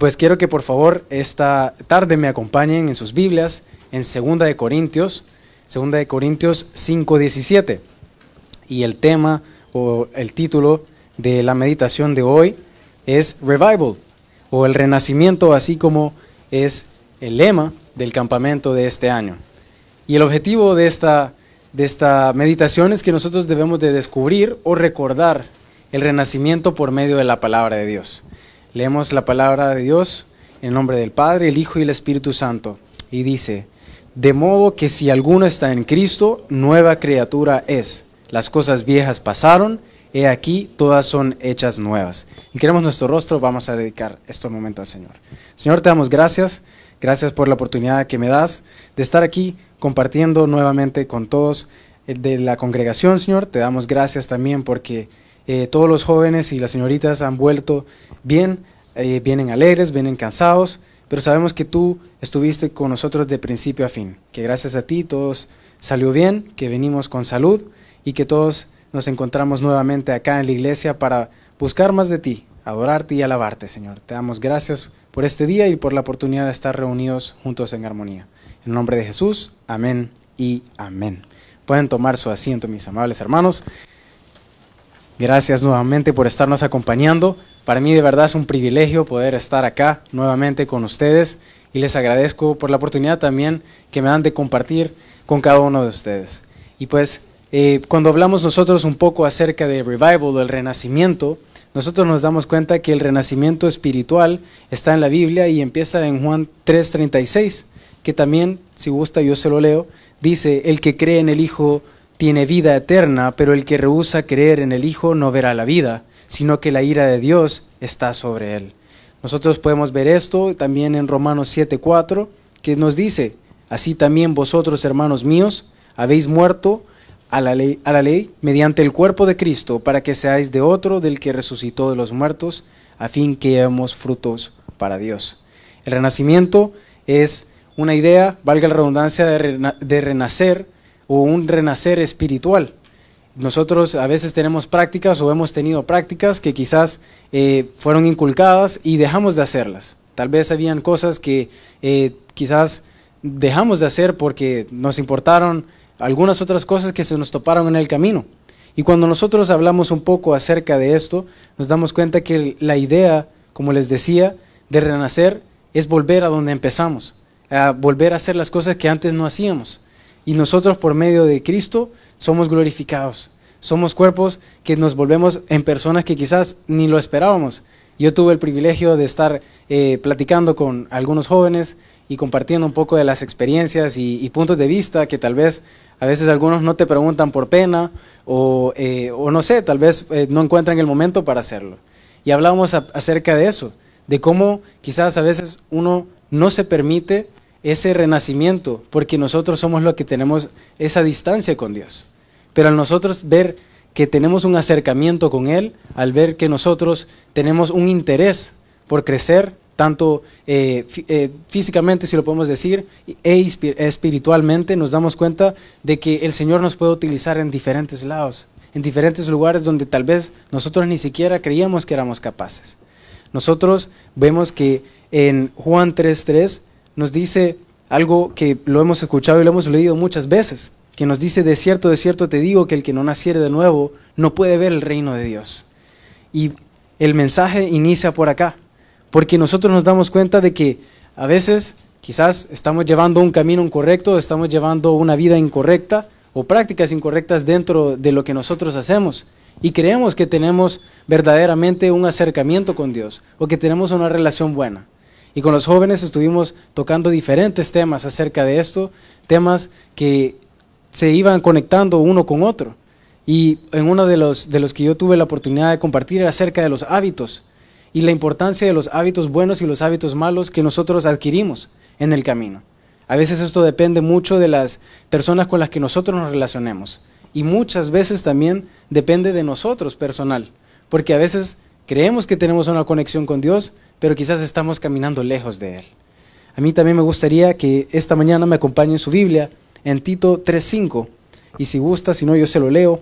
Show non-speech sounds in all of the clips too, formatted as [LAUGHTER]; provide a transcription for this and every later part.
pues quiero que por favor esta tarde me acompañen en sus Biblias en 2 de Corintios, 2 de Corintios 5:17. Y el tema o el título de la meditación de hoy es Revival o el renacimiento, así como es el lema del campamento de este año. Y el objetivo de esta, de esta meditación es que nosotros debemos de descubrir o recordar el renacimiento por medio de la palabra de Dios. Leemos la palabra de Dios en nombre del Padre, el Hijo y el Espíritu Santo. Y dice, de modo que si alguno está en Cristo, nueva criatura es. Las cosas viejas pasaron, he aquí, todas son hechas nuevas. Y queremos nuestro rostro, vamos a dedicar este momento al Señor. Señor, te damos gracias. Gracias por la oportunidad que me das de estar aquí compartiendo nuevamente con todos eh, de la congregación, Señor. Te damos gracias también porque eh, todos los jóvenes y las señoritas han vuelto bien, eh, vienen alegres, vienen cansados, pero sabemos que tú estuviste con nosotros de principio a fin, que gracias a ti todos salió bien, que venimos con salud y que todos nos encontramos nuevamente acá en la iglesia para buscar más de ti, adorarte y alabarte, Señor. Te damos gracias por este día y por la oportunidad de estar reunidos juntos en armonía. En nombre de Jesús, amén y amén. Pueden tomar su asiento, mis amables hermanos. Gracias nuevamente por estarnos acompañando. Para mí de verdad es un privilegio poder estar acá nuevamente con ustedes y les agradezco por la oportunidad también que me dan de compartir con cada uno de ustedes. Y pues eh, cuando hablamos nosotros un poco acerca de revival o el renacimiento, nosotros nos damos cuenta que el renacimiento espiritual está en la Biblia y empieza en Juan 3:36, que también, si gusta, yo se lo leo, dice, el que cree en el Hijo tiene vida eterna, pero el que rehúsa creer en el Hijo no verá la vida, sino que la ira de Dios está sobre él. Nosotros podemos ver esto también en Romanos 7:4, que nos dice, así también vosotros, hermanos míos, habéis muerto a la, ley, mediante el cuerpo de Cristo, para que seáis de otro del que resucitó de los muertos, a fin que llevemos frutos para Dios. El renacimiento es una idea, valga la redundancia, de renacer, o un renacer espiritual. Nosotros a veces tenemos prácticas o hemos tenido prácticas que quizás eh, fueron inculcadas y dejamos de hacerlas. Tal vez habían cosas que eh, quizás dejamos de hacer porque nos importaron algunas otras cosas que se nos toparon en el camino. Y cuando nosotros hablamos un poco acerca de esto, nos damos cuenta que la idea, como les decía, de renacer es volver a donde empezamos, a volver a hacer las cosas que antes no hacíamos y nosotros por medio de Cristo somos glorificados. Somos cuerpos que nos volvemos en personas que quizás ni lo esperábamos. Yo tuve el privilegio de estar eh, platicando con algunos jóvenes y compartiendo un poco de las experiencias y, puntos de vista que tal vez a veces algunos no te preguntan por pena o, eh, no sé, tal vez eh, no encuentran el momento para hacerlo. Y hablábamos acerca de eso, de cómo quizás a veces uno no se permite ese renacimiento, porque nosotros somos los que tenemos esa distancia con Dios. Pero al nosotros ver que tenemos un acercamiento con Él, al ver que nosotros tenemos un interés por crecer, tanto eh, eh, físicamente, si lo podemos decir, e espiritualmente, nos damos cuenta de que el Señor nos puede utilizar en diferentes lados, en diferentes lugares donde tal vez nosotros ni siquiera creíamos que éramos capaces. Nosotros vemos que en Juan 3.3 nos dice algo que lo hemos escuchado y lo hemos leído muchas veces, que nos dice, de cierto, de cierto te digo que el que no naciere de nuevo no puede ver el reino de Dios. Y el mensaje inicia por acá, porque nosotros nos damos cuenta de que a veces quizás estamos llevando un camino incorrecto, estamos llevando una vida incorrecta o prácticas incorrectas dentro de lo que nosotros hacemos y creemos que tenemos verdaderamente un acercamiento con Dios o que tenemos una relación buena. Y con los jóvenes estuvimos tocando diferentes temas acerca de esto, temas que se iban conectando uno con otro. Y en uno de los, de los que yo tuve la oportunidad de compartir era acerca de los hábitos y la importancia de los hábitos buenos y los hábitos malos que nosotros adquirimos en el camino. A veces esto depende mucho de las personas con las que nosotros nos relacionemos y muchas veces también depende de nosotros personal, porque a veces Creemos que tenemos una conexión con Dios, pero quizás estamos caminando lejos de Él. A mí también me gustaría que esta mañana me acompañe en su Biblia en Tito 3.5. Y si gusta, si no, yo se lo leo.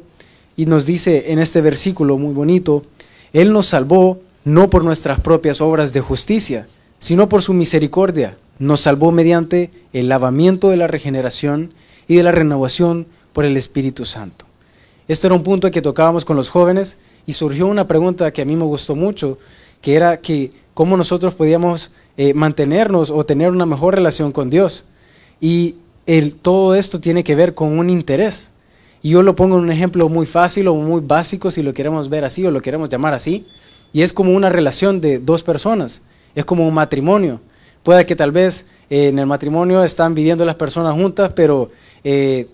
Y nos dice en este versículo muy bonito, Él nos salvó no por nuestras propias obras de justicia, sino por su misericordia. Nos salvó mediante el lavamiento de la regeneración y de la renovación por el Espíritu Santo. Este era un punto que tocábamos con los jóvenes y surgió una pregunta que a mí me gustó mucho, que era que cómo nosotros podíamos eh, mantenernos o tener una mejor relación con Dios. Y el, todo esto tiene que ver con un interés. Y yo lo pongo en un ejemplo muy fácil o muy básico, si lo queremos ver así o lo queremos llamar así. Y es como una relación de dos personas, es como un matrimonio. Puede que tal vez eh, en el matrimonio están viviendo las personas juntas, pero eh,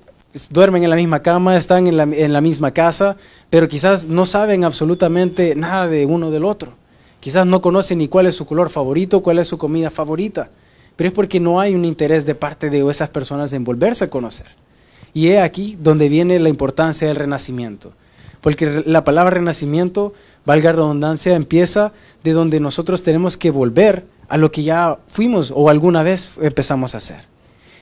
duermen en la misma cama, están en la, misma casa, pero quizás no saben absolutamente nada de uno del otro. Quizás no conocen ni cuál es su color favorito, cuál es su comida favorita, pero es porque no hay un interés de parte de esas personas en volverse a conocer. Y es aquí donde viene la importancia del renacimiento, porque la palabra renacimiento, valga redundancia, empieza de donde nosotros tenemos que volver a lo que ya fuimos o alguna vez empezamos a hacer.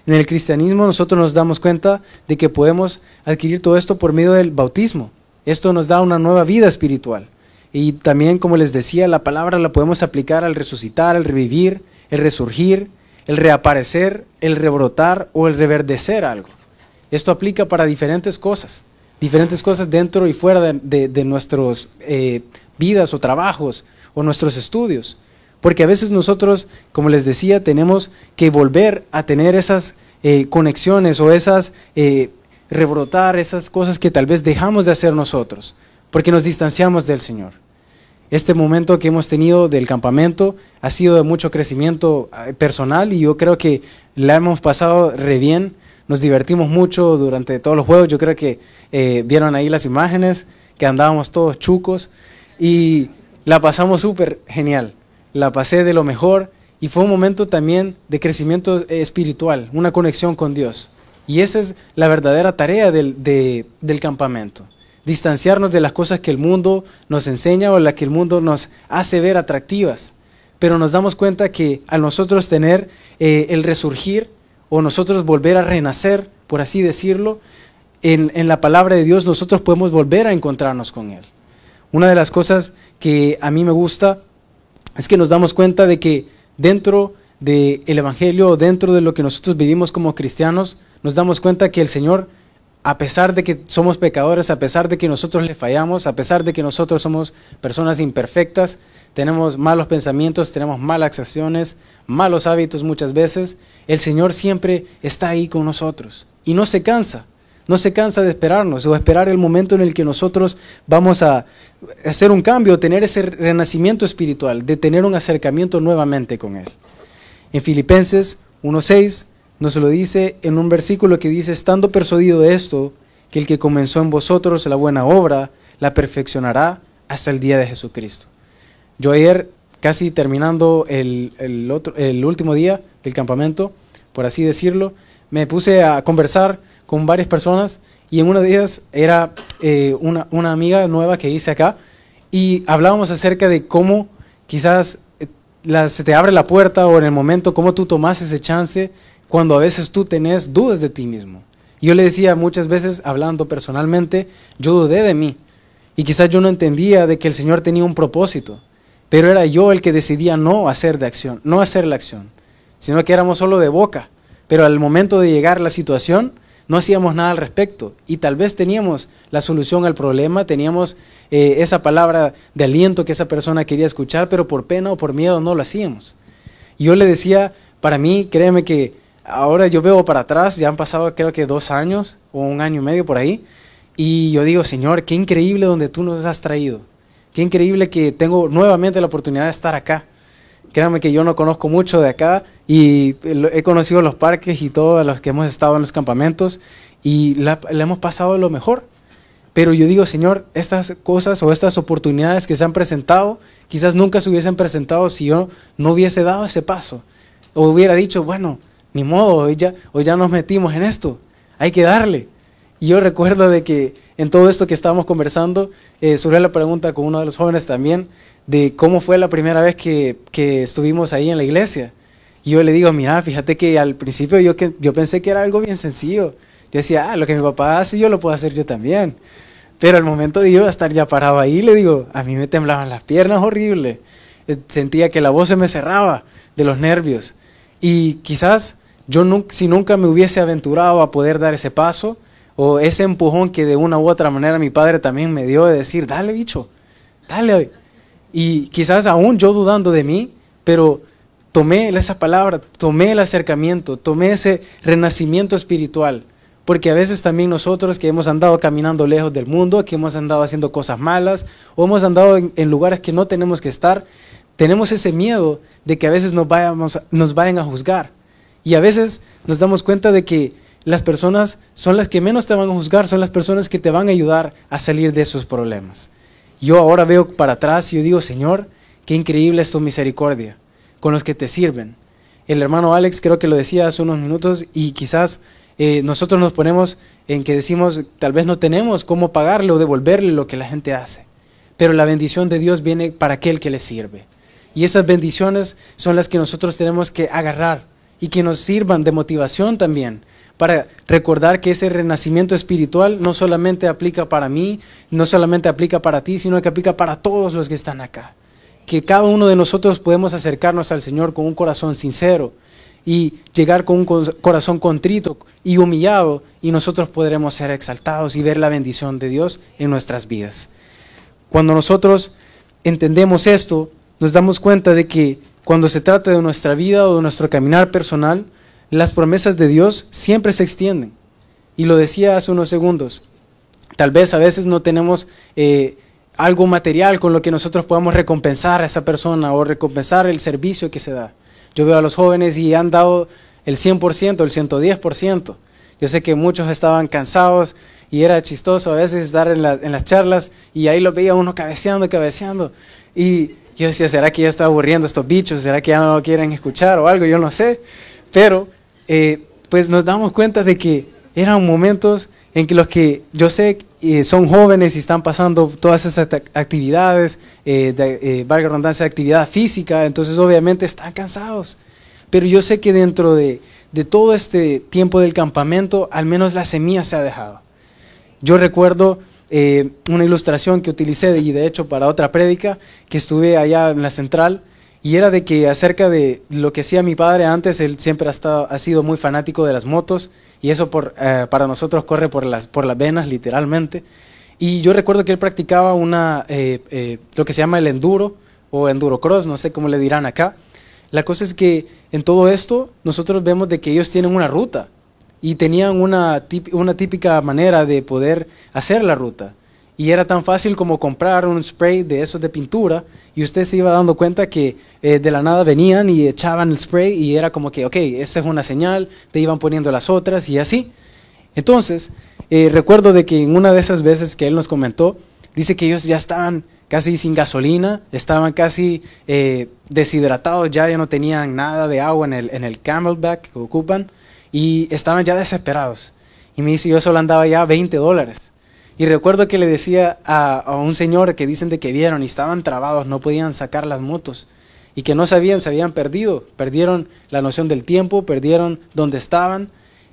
En el cristianismo nosotros nos damos cuenta de que podemos adquirir todo esto por medio del bautismo. Esto nos da una nueva vida espiritual. Y también, como les decía, la palabra la podemos aplicar al resucitar, al revivir, el resurgir, el reaparecer, el rebrotar o el reverdecer algo. Esto aplica para diferentes cosas, diferentes cosas dentro y fuera de, nuestras eh, vidas o trabajos o nuestros estudios. Porque a veces nosotros, como les decía, tenemos que volver a tener esas eh, conexiones o esas eh, rebrotar, esas cosas que tal vez dejamos de hacer nosotros, porque nos distanciamos del Señor. Este momento que hemos tenido del campamento ha sido de mucho crecimiento eh, personal y yo creo que la hemos pasado re bien. Nos divertimos mucho durante todos los juegos. Yo creo que vieron ahí las imágenes, que andábamos todos chucos y la pasamos súper genial la pasé de lo mejor y fue un momento también de crecimiento eh, espiritual, una conexión con Dios. Y esa es la verdadera tarea del, campamento, distanciarnos de las cosas que el mundo nos enseña o las que el mundo nos hace ver atractivas, pero nos damos cuenta que al nosotros tener eh, el resurgir o nosotros volver a renacer, por así decirlo, en, en la palabra de Dios nosotros podemos volver a encontrarnos con Él. Una de las cosas que a mí me gusta es que nos damos cuenta de que dentro del Evangelio, dentro de lo que nosotros vivimos como cristianos, nos damos cuenta que el Señor, a pesar de que somos pecadores, a pesar de que nosotros le fallamos, a pesar de que nosotros somos personas imperfectas, tenemos malos pensamientos, tenemos malas acciones, malos hábitos muchas veces, el Señor siempre está ahí con nosotros y no se cansa. No se cansa de esperarnos o esperar el momento en el que nosotros vamos a hacer un cambio, tener ese renacimiento espiritual, de tener un acercamiento nuevamente con Él. En Filipenses 1.6 nos lo dice en un versículo que dice, estando persuadido de esto, que el que comenzó en vosotros la buena obra, la perfeccionará hasta el día de Jesucristo. Yo ayer, casi terminando el, el, otro, el último día del campamento, por así decirlo, me puse a conversar con varias personas y en una de ellas era eh, una, amiga nueva que hice acá y hablábamos acerca de cómo quizás eh, se te abre la puerta o en el momento cómo tú tomas ese chance cuando a veces tú tenés dudas de ti mismo. Yo le decía muchas veces, hablando personalmente, yo dudé de mí y quizás yo no entendía de que el Señor tenía un propósito, pero era yo el que decidía no hacer de acción, no hacer la acción, sino que éramos solo de boca, pero al momento de llegar la situación, no hacíamos nada al respecto y tal vez teníamos la solución al problema, teníamos eh, esa palabra de aliento que esa persona quería escuchar, pero por pena o por miedo no lo hacíamos. Y yo le decía, para mí, créeme que ahora yo veo para atrás, ya han pasado creo que dos años o un año y medio por ahí, y yo digo, Señor, qué increíble donde tú nos has traído, qué increíble que tengo nuevamente la oportunidad de estar acá Créanme que yo no conozco mucho de acá y he conocido los parques y todos los que hemos estado en los campamentos y le hemos pasado lo mejor. Pero yo digo, Señor, estas cosas o estas oportunidades que se han presentado, quizás nunca se hubiesen presentado si yo no hubiese dado ese paso. O hubiera dicho, bueno, ni modo, hoy ya, hoy ya nos metimos en esto, hay que darle. Y yo recuerdo de que en todo esto que estábamos conversando, eh, surgió la pregunta con uno de los jóvenes también de cómo fue la primera vez que, estuvimos ahí en la iglesia. Y yo le digo, mira, fíjate que al principio yo, yo pensé que era algo bien sencillo. Yo decía, ah, lo que mi papá hace yo lo puedo hacer yo también. Pero al momento de yo estar ya parado ahí, le digo, a mí me temblaban las piernas horrible. Eh, sentía que la voz se me cerraba de los nervios. Y quizás yo si nunca me hubiese aventurado a poder dar ese paso, o ese empujón que de una u otra manera mi padre también me dio de decir, dale bicho, dale. Y quizás aún yo dudando de mí, pero tomé esa palabra, tomé el acercamiento, tomé ese renacimiento espiritual. Porque a veces también nosotros que hemos andado caminando lejos del mundo, que hemos andado haciendo cosas malas, o hemos andado en, lugares que no tenemos que estar, tenemos ese miedo de que a veces nos, nos vayan a juzgar. Y a veces nos damos cuenta de que las personas son las que menos te van a juzgar, son las personas que te van a ayudar a salir de esos problemas. Yo ahora veo para atrás y yo digo, Señor, qué increíble es tu misericordia con los que te sirven. El hermano Alex creo que lo decía hace unos minutos y quizás eh, nosotros nos ponemos en que decimos, tal vez no tenemos cómo pagarle o devolverle lo que la gente hace, pero la bendición de Dios viene para aquel que le sirve. Y esas bendiciones son las que nosotros tenemos que agarrar y que nos sirvan de motivación también para recordar que ese renacimiento espiritual no solamente aplica para mí, no solamente aplica para ti, sino que aplica para todos los que están acá. Que cada uno de nosotros podemos acercarnos al Señor con un corazón sincero y llegar con un corazón contrito y humillado y nosotros podremos ser exaltados y ver la bendición de Dios en nuestras vidas. Cuando nosotros entendemos esto, nos damos cuenta de que cuando se trata de nuestra vida o de nuestro caminar personal, las promesas de Dios siempre se extienden. Y lo decía hace unos segundos. Tal vez a veces no tenemos eh, algo material con lo que nosotros podamos recompensar a esa persona o recompensar el servicio que se da. Yo veo a los jóvenes y han dado el 100%, el 110%. Yo sé que muchos estaban cansados y era chistoso a veces estar en, las charlas y ahí los veía uno cabeceando, cabeceando. Y yo decía, ¿será que ya está aburriendo estos bichos? ¿Será que ya no lo quieren escuchar o algo? Yo no sé. Pero eh, pues nos damos cuenta de que eran momentos en que los que yo sé eh, son jóvenes y están pasando todas esas actividades, eh, de, eh, valga de actividad física, entonces obviamente están cansados. Pero yo sé que dentro de, todo este tiempo del campamento, al menos la semilla se ha dejado. Yo recuerdo una ilustración que utilicé, y de hecho para otra prédica, que estuve allá en la central, y era de que acerca de lo que hacía mi padre antes, él siempre ha, sido muy fanático de las motos y eso eh, para nosotros corre por las, venas literalmente. Y yo recuerdo que él practicaba una, eh, eh, lo que se llama el enduro o enduro cross, no sé cómo le dirán acá. La cosa es que en todo esto nosotros vemos de que ellos tienen una ruta y tenían una típica manera de poder hacer la ruta. Y era tan fácil como comprar un spray de esos de pintura y usted se iba dando cuenta que eh, de la nada venían y echaban el spray y era como que, ok, esa es una señal, te iban poniendo las otras y así. Entonces, eh, recuerdo de que en una de esas veces que él nos comentó, dice que ellos ya estaban casi sin gasolina, estaban casi eh, deshidratados, ya, no tenían nada de agua en el, en el camelback que ocupan y estaban ya desesperados. Y me dice, yo solo andaba ya 20 dólares. Y recuerdo que le decía a, un señor que dicen de que vieron y estaban trabados, no podían sacar las motos y que no sabían, se habían perdido, perdieron la noción del tiempo, perdieron dónde estaban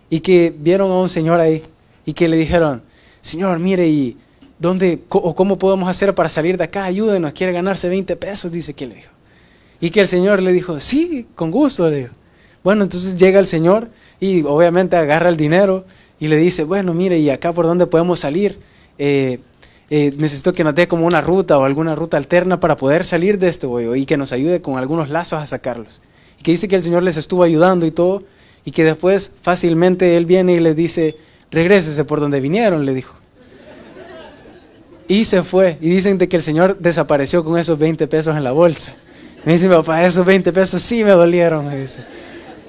y que vieron a un señor ahí y que le dijeron, señor, mire, ¿y dónde o cómo podemos hacer para salir de acá? Ayúdenos, quiere ganarse 20 pesos, dice que le dijo. Y que el señor le dijo, sí, con gusto, le dijo. Bueno, entonces llega el señor y obviamente agarra el dinero y le dice, bueno, mire, ¿y acá por dónde podemos salir? Eh, eh, necesito que nos dé como una ruta o alguna ruta alterna para poder salir de este hoyo y que nos ayude con algunos lazos a sacarlos. Y que dice que el Señor les estuvo ayudando y todo, y que después fácilmente Él viene y le dice, regrésese por donde vinieron, le dijo. Y se fue. Y dicen de que el Señor desapareció con esos 20 pesos en la bolsa. Me dice papá, esos 20 pesos sí me dolieron, me dice.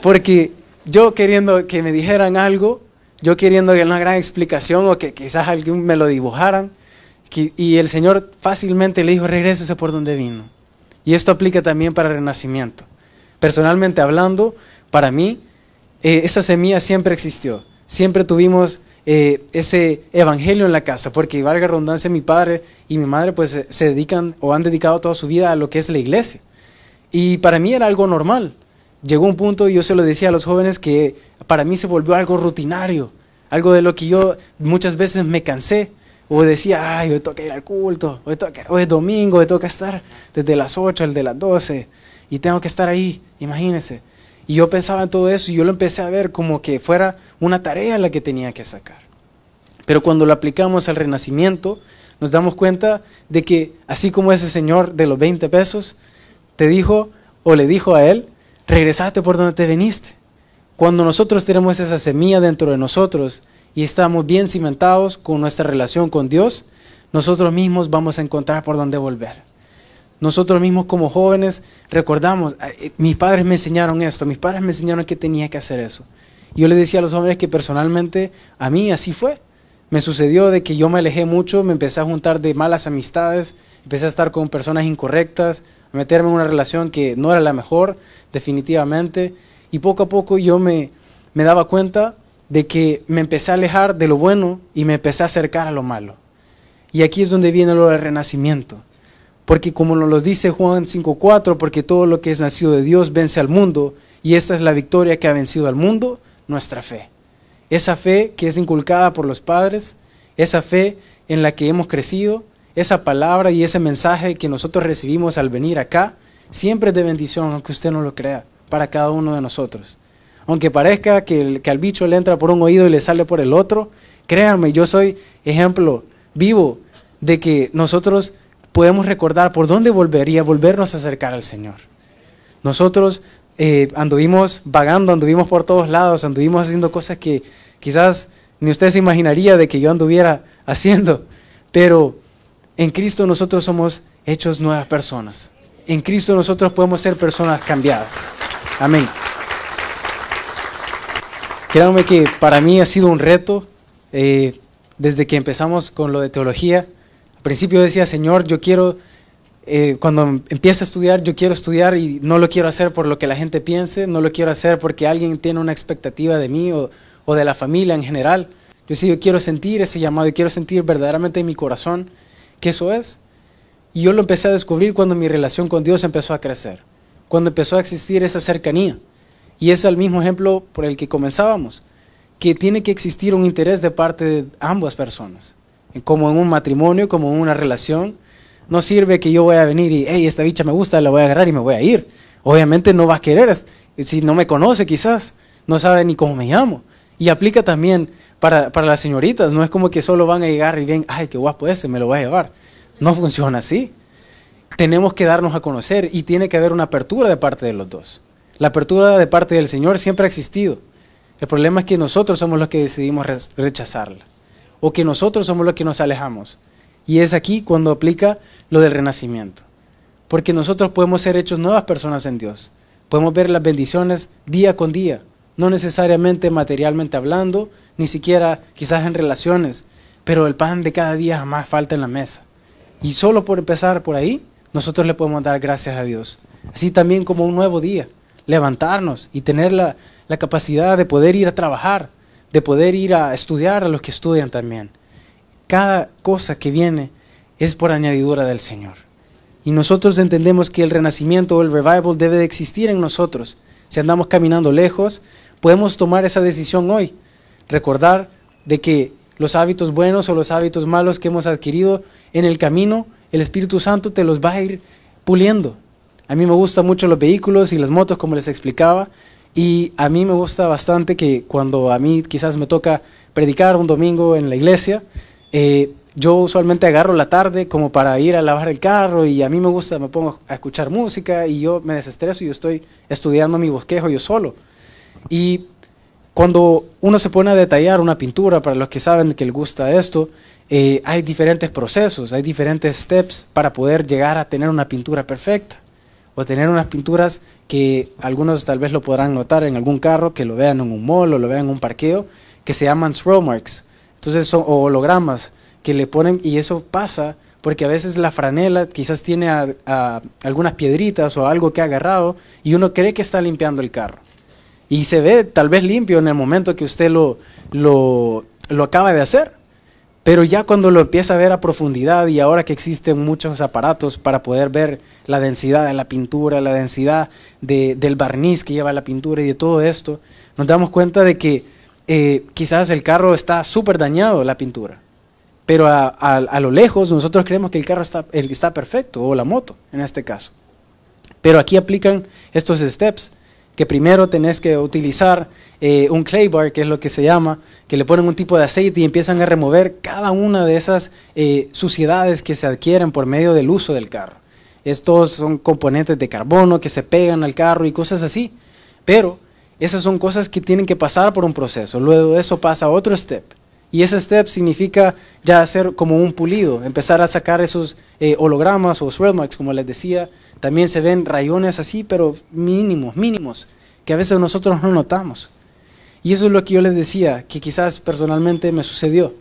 Porque yo queriendo que me dijeran algo, yo queriendo que una gran explicación o que quizás alguien me lo dibujaran. Y el Señor fácilmente le dijo, regrésese por donde vino. Y esto aplica también para el renacimiento. Personalmente hablando, para mí, eh, esa semilla siempre existió. Siempre tuvimos eh, ese evangelio en la casa, porque valga redundancia, mi padre y mi madre pues se dedican o han dedicado toda su vida a lo que es la iglesia. Y para mí era algo normal llegó un punto, y yo se lo decía a los jóvenes, que para mí se volvió algo rutinario, algo de lo que yo muchas veces me cansé. O decía, ay, hoy toca ir al culto, hoy, hoy es domingo, hoy toca estar desde las 8, el de las 12, y tengo que estar ahí, imagínense. Y yo pensaba en todo eso y yo lo empecé a ver como que fuera una tarea la que tenía que sacar. Pero cuando lo aplicamos al renacimiento, nos damos cuenta de que así como ese señor de los 20 pesos te dijo o le dijo a él, regresaste por donde te veniste. Cuando nosotros tenemos esa semilla dentro de nosotros y estamos bien cimentados con nuestra relación con Dios, nosotros mismos vamos a encontrar por dónde volver. Nosotros mismos como jóvenes recordamos, eh, mis padres me enseñaron esto, mis padres me enseñaron que tenía que hacer eso. Yo le decía a los hombres que personalmente a mí así fue. Me sucedió de que yo me alejé mucho, me empecé a juntar de malas amistades, empecé a estar con personas incorrectas, meterme en una relación que no era la mejor, definitivamente. Y poco a poco yo me, me daba cuenta de que me empecé a alejar de lo bueno y me empecé a acercar a lo malo. Y aquí es donde viene lo del renacimiento. Porque como nos lo dice Juan 5.4, porque todo lo que es nacido de Dios vence al mundo, y esta es la victoria que ha vencido al mundo, nuestra fe. Esa fe que es inculcada por los padres, esa fe en la que hemos crecido, esa palabra y ese mensaje que nosotros recibimos al venir acá siempre es de bendición, aunque usted no lo crea, para cada uno de nosotros. Aunque parezca que, el, al bicho le entra por un oído y le sale por el otro, créanme, yo soy ejemplo vivo de que nosotros podemos recordar por dónde volvería volvernos a acercar al Señor. Nosotros eh, anduvimos vagando, anduvimos por todos lados, anduvimos haciendo cosas que quizás ni usted se imaginaría de que yo anduviera haciendo, pero en Cristo nosotros somos hechos nuevas personas. En Cristo nosotros podemos ser personas cambiadas. Amén. Créanme que para mí ha sido un reto eh, desde que empezamos con lo de teología. Al principio decía, Señor, yo quiero, eh, cuando empiece a estudiar, yo quiero estudiar y no lo quiero hacer por lo que la gente piense, no lo quiero hacer porque alguien tiene una expectativa de mí o, de la familia en general. Yo decía yo quiero sentir ese llamado, yo quiero sentir verdaderamente en mi corazón que eso es. Y yo lo empecé a descubrir cuando mi relación con Dios empezó a crecer, cuando empezó a existir esa cercanía. Y es el mismo ejemplo por el que comenzábamos, que tiene que existir un interés de parte de ambas personas, como en un matrimonio, como en una relación. No sirve que yo voy a venir y, hey, esta bicha me gusta, la voy a agarrar y me voy a ir. Obviamente no va a querer, si no me conoce quizás, no sabe ni cómo me llamo. Y aplica también para, las señoritas. No es como que solo van a llegar y ven, ay, qué guapo ese, me lo va a llevar. No funciona así. Tenemos que darnos a conocer y tiene que haber una apertura de parte de los dos. La apertura de parte del Señor siempre ha existido. El problema es que nosotros somos los que decidimos rechazarla o que nosotros somos los que nos alejamos. Y es aquí cuando aplica lo del renacimiento. Porque nosotros podemos ser hechos nuevas personas en Dios. Podemos ver las bendiciones día con día no necesariamente materialmente hablando, ni siquiera quizás en relaciones, pero el pan de cada día jamás falta en la mesa. Y solo por empezar por ahí, nosotros le podemos dar gracias a Dios. Así también como un nuevo día, levantarnos y tener la, capacidad de poder ir a trabajar, de poder ir a estudiar a los que estudian también. Cada cosa que viene es por añadidura del Señor. Y nosotros entendemos que el renacimiento o el revival debe de existir en nosotros. Si andamos caminando lejos, podemos tomar esa decisión hoy. Recordar de que los hábitos buenos o los hábitos malos que hemos adquirido en el camino, el Espíritu Santo te los va a ir puliendo. A mí me gustan mucho los vehículos y las motos, como les explicaba, y a mí me gusta bastante que cuando a mí quizás me toca predicar un domingo en la iglesia, eh, yo usualmente agarro la tarde como para ir a lavar el carro y a mí me gusta, me pongo a escuchar música y yo me desestreso y yo estoy estudiando mi bosquejo yo solo. Y cuando uno se pone a detallar una pintura, para los que saben que le gusta esto, eh, hay diferentes procesos, hay diferentes steps para poder llegar a tener una pintura perfecta o tener unas pinturas que algunos tal vez lo podrán notar en algún carro, que lo vean en un mall o lo vean en un parqueo, que se llaman throw marks, entonces son hologramas que le ponen y eso pasa porque a veces la franela quizás tiene algunas piedritas o algo que ha agarrado y uno cree que está limpiando el carro y se ve tal vez limpio en el momento que usted lo, lo, acaba de hacer. Pero ya cuando lo empieza a ver a profundidad y ahora que existen muchos aparatos para poder ver la densidad de la pintura, la densidad del barniz que lleva la pintura y de todo esto, nos damos cuenta de que eh, quizás el carro está súper dañado, la pintura. Pero a, lo lejos nosotros creemos que el carro está, está perfecto, o la moto en este caso. Pero aquí aplican estos steps que primero tenés que utilizar eh, un clay bar, que es lo que se llama, que le ponen un tipo de aceite y empiezan a remover cada una de esas eh, suciedades que se adquieren por medio del uso del carro. Estos son componentes de carbono que se pegan al carro y cosas así. Pero esas son cosas que tienen que pasar por un proceso. Luego de eso pasa otro step. Y ese step significa ya hacer como un pulido, empezar a sacar esos eh, hologramas o swirl marks, como les decía, también se ven rayones así, pero mínimos, mínimos, que a veces nosotros no notamos. Y eso es lo que yo les decía, que quizás personalmente me sucedió.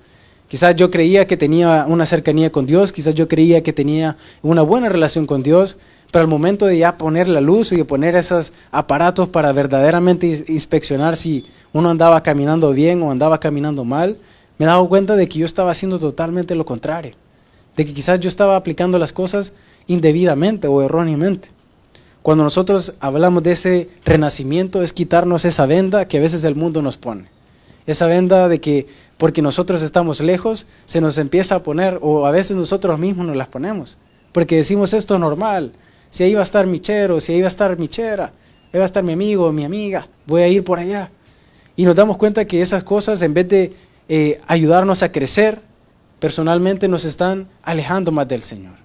Quizás yo creía que tenía una cercanía con Dios, quizás yo creía que tenía una buena relación con Dios, pero al momento de ya poner la luz y de poner esos aparatos para verdaderamente inspeccionar si uno andaba caminando bien o andaba caminando mal, me he dado cuenta de que yo estaba haciendo totalmente lo contrario, de que quizás yo estaba aplicando las cosas indebidamente o erróneamente. Cuando nosotros hablamos de ese renacimiento es quitarnos esa venda que a veces el mundo nos pone. Esa venda de que porque nosotros estamos lejos se nos empieza a poner o a veces nosotros mismos nos las ponemos. Porque decimos esto es normal. Si ahí va a estar mi chero, si ahí va a estar mi chera, ahí va a estar mi amigo, mi amiga, voy a ir por allá. Y nos damos cuenta que esas cosas en vez de eh, ayudarnos a crecer, personalmente nos están alejando más del Señor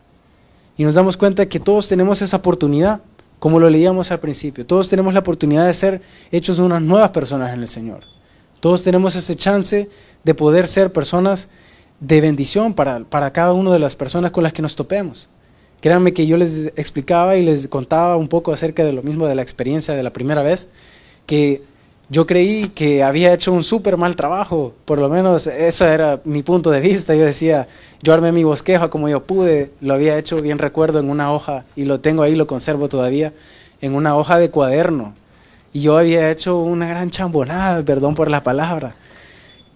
y nos damos cuenta que todos tenemos esa oportunidad, como lo leíamos al principio. Todos tenemos la oportunidad de ser hechos unas nuevas personas en el Señor. Todos tenemos ese chance de poder ser personas de bendición para, para cada una de las personas con las que nos topemos. Créanme que yo les explicaba y les contaba un poco acerca de lo mismo de la experiencia de la primera vez, que yo creí que había hecho un súper mal trabajo, por lo menos eso era mi punto de vista. Yo decía, yo armé mi bosquejo como yo pude, lo había hecho bien recuerdo en una hoja y lo tengo ahí, lo conservo todavía, en una hoja de cuaderno. Y yo había hecho una gran chambonada, perdón por la palabra,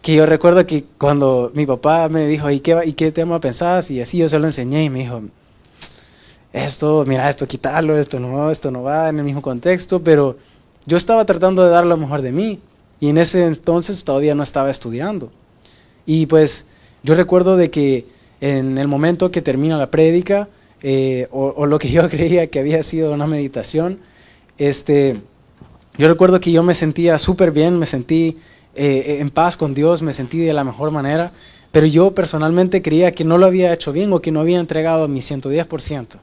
que yo recuerdo que cuando mi papá me dijo, ¿y qué, ¿y qué tema pensabas? Y así yo se lo enseñé y me dijo, esto, mira, esto quítalo, esto no, esto no va en el mismo contexto, pero yo estaba tratando de dar lo mejor de mí y en ese entonces todavía no estaba estudiando. Y pues yo recuerdo de que en el momento que termina la prédica, eh, o, lo que yo [LAUGHS] creía que había sido una meditación, este, yo recuerdo que yo me sentía súper bien, me sentí eh, en paz con Dios, me sentí de la mejor manera, pero yo personalmente creía que no lo había hecho bien o que no había entregado mi 110%.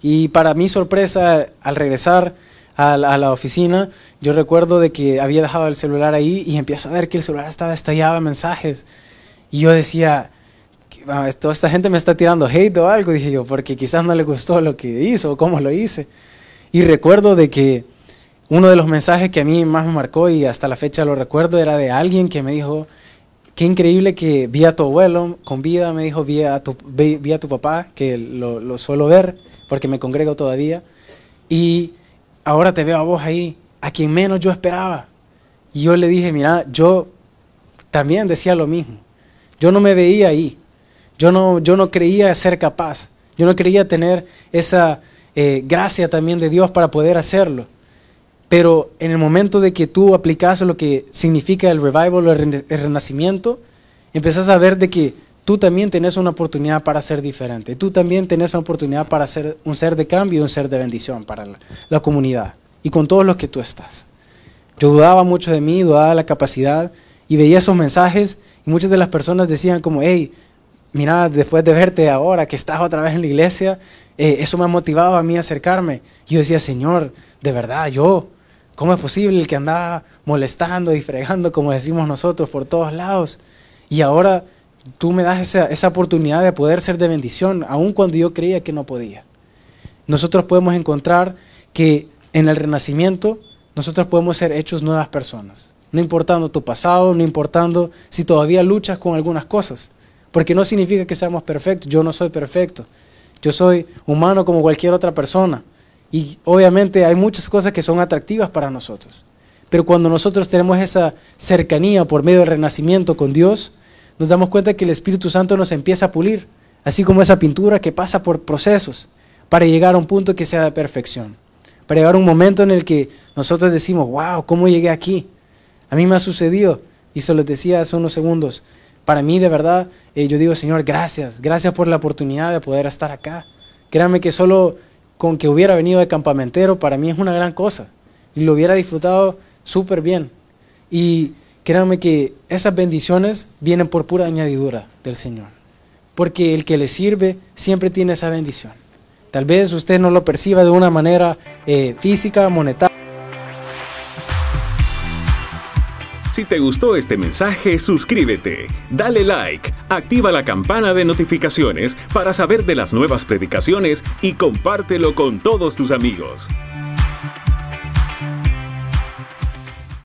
Y para mi sorpresa, al regresar a la, oficina, yo recuerdo de que había dejado el celular ahí y empiezo a ver que el celular estaba estallado de mensajes. Y yo decía, toda esta gente me está tirando hate o algo, dije yo, porque quizás no le gustó lo que hizo o cómo lo hice. Y recuerdo de que uno de los mensajes que a mí más me marcó y hasta la fecha lo recuerdo era de alguien que me dijo, qué increíble que vi a tu abuelo con vida, me dijo, vi a tu, vi, tu papá, que lo, lo, suelo ver porque me congrego todavía, y ahora te veo a vos ahí, a quien menos yo esperaba. Y yo le dije, mira, yo también decía lo mismo. Yo no me veía ahí. Yo no, yo no creía ser capaz. Yo no creía tener esa eh, gracia también de Dios para poder hacerlo. Pero en el momento de que tú aplicas lo que significa el revival, el, el renacimiento, empezás a ver de que tú también tenés una oportunidad para ser diferente. Tú también tenés una oportunidad para ser un ser de cambio y un ser de bendición para la, comunidad y con todos los que tú estás. Yo dudaba mucho de mí, dudaba de la capacidad y veía esos mensajes y muchas de las personas decían como, hey, mira, después de verte ahora que estás otra vez en la iglesia, eh, eso me ha motivado a mí a acercarme. Y yo decía, Señor, de verdad, yo, ¿cómo es posible el que andaba molestando y fregando, como decimos nosotros, por todos lados? Y ahora tú me das esa, oportunidad de poder ser de bendición, aun cuando yo creía que no podía. Nosotros podemos encontrar que en el renacimiento nosotros podemos ser hechos nuevas personas, no importando tu pasado, no importando si todavía luchas con algunas cosas, porque no significa que seamos perfectos, yo no soy perfecto, yo soy humano como cualquier otra persona y obviamente hay muchas cosas que son atractivas para nosotros, pero cuando nosotros tenemos esa cercanía por medio del renacimiento con Dios, nos damos cuenta que el Espíritu Santo nos empieza a pulir, así como esa pintura que pasa por procesos para llegar a un punto que sea de perfección, para llegar a un momento en el que nosotros decimos, wow, ¿cómo llegué aquí? A mí me ha sucedido, y se los decía hace unos segundos, para mí de verdad, eh, yo digo, Señor, gracias, gracias por la oportunidad de poder estar acá. Créanme que solo con que hubiera venido de campamentero, para mí es una gran cosa, y lo hubiera disfrutado súper bien. Y créanme que esas bendiciones vienen por pura añadidura del Señor. Porque el que le sirve siempre tiene esa bendición. Tal vez usted no lo perciba de una manera eh, física, monetaria. Si te gustó este mensaje, suscríbete, dale like, activa la campana de notificaciones para saber de las nuevas predicaciones y compártelo con todos tus amigos.